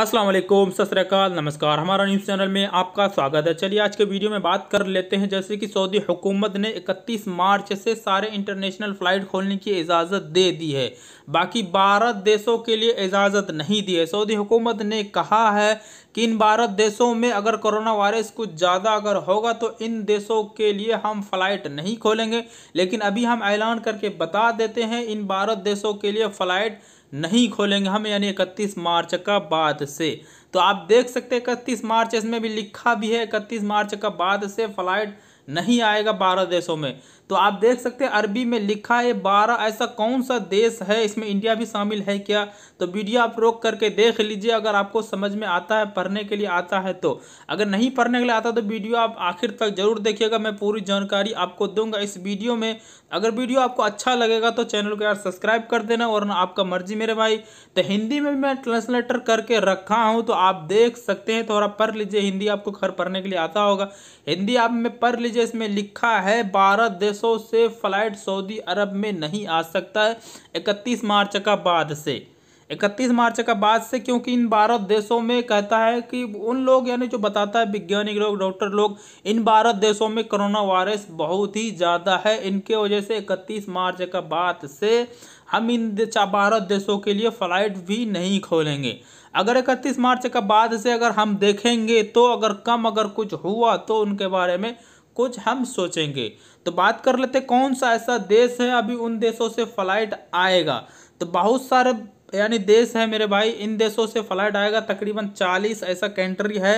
अस्सलाम वालेकुम सतरकाल नमस्कार हमारा न्यूज़ चैनल में आपका स्वागत है चलिए आज के वीडियो में बात कर लेते हैं जैसे कि सऊदी हुकूमत ने 31 मार्च से सारे इंटरनेशनल फ़्लाइट खोलने की इजाज़त दे दी है बाकी 12 देशों के लिए इजाज़त नहीं दी है सऊदी हुकूमत ने कहा है कि इन 12 देशों में अगर कोरोना वायरस कुछ ज़्यादा अगर होगा तो इन देशों के लिए हम फ़्लाइट नहीं खोलेंगे लेकिन अभी हम ऐलान करके बता देते हैं इन बारह देशों के लिए फ़्लाइट नहीं खोलेंगे हम यानी इकतीस मार्च का बाद से तो आप देख सकते हैं इकतीस मार्च इसमें भी लिखा भी है इकतीस मार्च का बाद से फ्लाइट नहीं आएगा बारह देशों में तो आप देख सकते हैं अरबी में लिखा है बारह ऐसा कौन सा देश है इसमें इंडिया भी शामिल है क्या तो वीडियो आप रोक करके देख लीजिए अगर आपको समझ में आता है पढ़ने के लिए आता है तो अगर नहीं पढ़ने के लिए आता तो वीडियो आप आखिर तक जरूर देखिएगा मैं पूरी जानकारी आपको दूंगा इस वीडियो में अगर वीडियो आपको अच्छा लगेगा तो चैनल को यार सब्सक्राइब कर देना और आपका मर्जी मेरे भाई तो हिंदी में मैं ट्रांसलेटर करके रखा हूँ तो आप देख सकते हैं थोड़ा पढ़ लीजिए हिंदी आपको घर पढ़ने के लिए आता होगा हिंदी आप में पढ़ लीजिए लीजिए इसमें लिखा है बारह देशों से फ्लाइट सऊदी अरब में नहीं आ सकता है इकतीस मार्च का बाद से इकतीस मार्च का बाद से क्योंकि इन बारह देशों में कहता है कि उन लोग यानी जो बताता है वैज्ञानिक लोग डॉक्टर लोग इन बारह देशों में कोरोना वायरस बहुत ही ज़्यादा है इनके वजह से इकतीस मार्च का बाद से हम इन बारह देशों के लिए फ़्लाइट भी नहीं खोलेंगे अगर इकतीस मार्च का बाद से अगर हम देखेंगे तो अगर कम अगर कुछ हुआ तो उनके बारे में कुछ हम सोचेंगे तो बात कर लेते कौन सा ऐसा देश है अभी उन देशों से फ्लाइट आएगा तो बहुत सारे यानी देश है मेरे भाई इन देशों से फ्लाइट आएगा तकरीबन चालीस ऐसा कंट्री है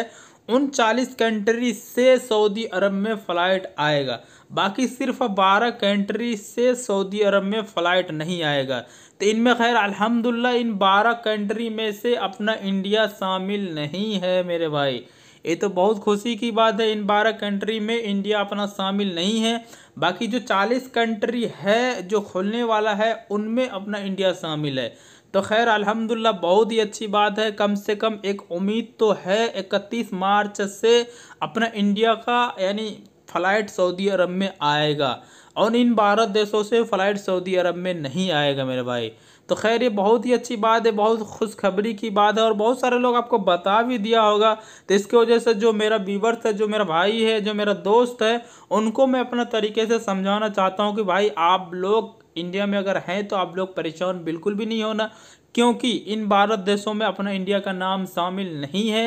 उन चालीस कंट्री से सऊदी अरब में फ़्लाइट आएगा बाकी सिर्फ बारह कंट्री से सऊदी अरब में फ़्लाइट नहीं आएगा तो इनमें खैर अल्हम्दुलिल्लाह इन बारह कंट्री में से अपना इंडिया शामिल नहीं है मेरे भाई ये तो बहुत खुशी की बात है इन बारह कंट्री में इंडिया अपना शामिल नहीं है बाकी जो चालीस कंट्री है जो खुलने वाला है उनमें अपना इंडिया शामिल है तो खैर अल्हम्दुलिल्लाह बहुत ही अच्छी बात है कम से कम एक उम्मीद तो है इकतीस मार्च से अपना इंडिया का यानी फ़्लाइट सऊदी अरब में आएगा और इन बारह देशों से फ़्लाइट सऊदी अरब में नहीं आएगा मेरे भाई तो खैर ये बहुत ही अच्छी बात है बहुत खुशखबरी की बात है और बहुत सारे लोग आपको बता भी दिया होगा तो इसके वजह से जो मेरा व्यूवर्स है जो मेरा भाई है जो मेरा दोस्त है उनको मैं अपना तरीके से समझाना चाहता हूँ कि भाई आप लोग इंडिया में अगर हैं तो आप लोग परेशान बिल्कुल भी नहीं होना क्योंकि इन भारत देशों में अपना इंडिया का नाम शामिल नहीं है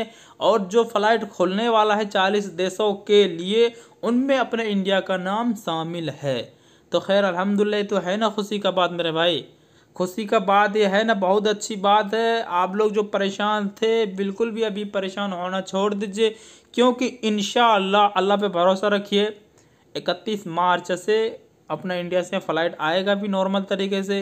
और जो फ्लाइट खुलने वाला है चालीस देशों के लिए उनमें अपने इंडिया का नाम शामिल है तो खैर अलहमदिल्ला तो है ना खुशी का बात मेरे भाई खुशी का बात यह है ना बहुत अच्छी बात है आप लोग जो परेशान थे बिल्कुल भी अभी परेशान होना छोड़ दीजिए क्योंकि इन अल्लाह पे भरोसा रखिए इकतीस मार्च से अपना इंडिया से फ़्लाइट आएगा भी नॉर्मल तरीके से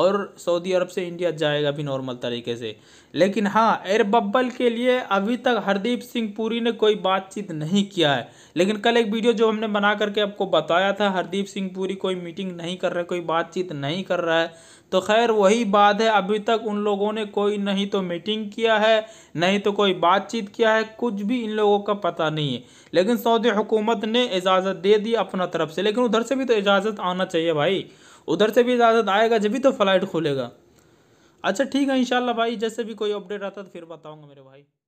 और सऊदी अरब से इंडिया जाएगा भी नॉर्मल तरीके से लेकिन हाँ एयर बब्बल के लिए अभी तक हरदीप सिंह पुरी ने कोई बातचीत नहीं किया है लेकिन कल एक वीडियो जो हमने बना करके आपको बताया था हरदीप सिंह पुरी कोई मीटिंग नहीं कर रहा है कोई बातचीत नहीं कर रहा है तो खैर वही बात है अभी तक उन लोगों ने कोई नहीं तो मीटिंग किया है नहीं तो कोई बातचीत किया है कुछ भी इन लोगों का पता नहीं है लेकिन सऊदी हुकूमत ने इजाज़त दे दी अपना तरफ से लेकिन उधर से भी तो इजाज़त आना चाहिए भाई उधर से भी इजाज़त आएगा जब भी तो फ़्लाइट खुलेगा अच्छा ठीक है इंशाल्लाह भाई जैसे भी कोई अपडेट आता तो फिर बताऊँगा मेरे भाई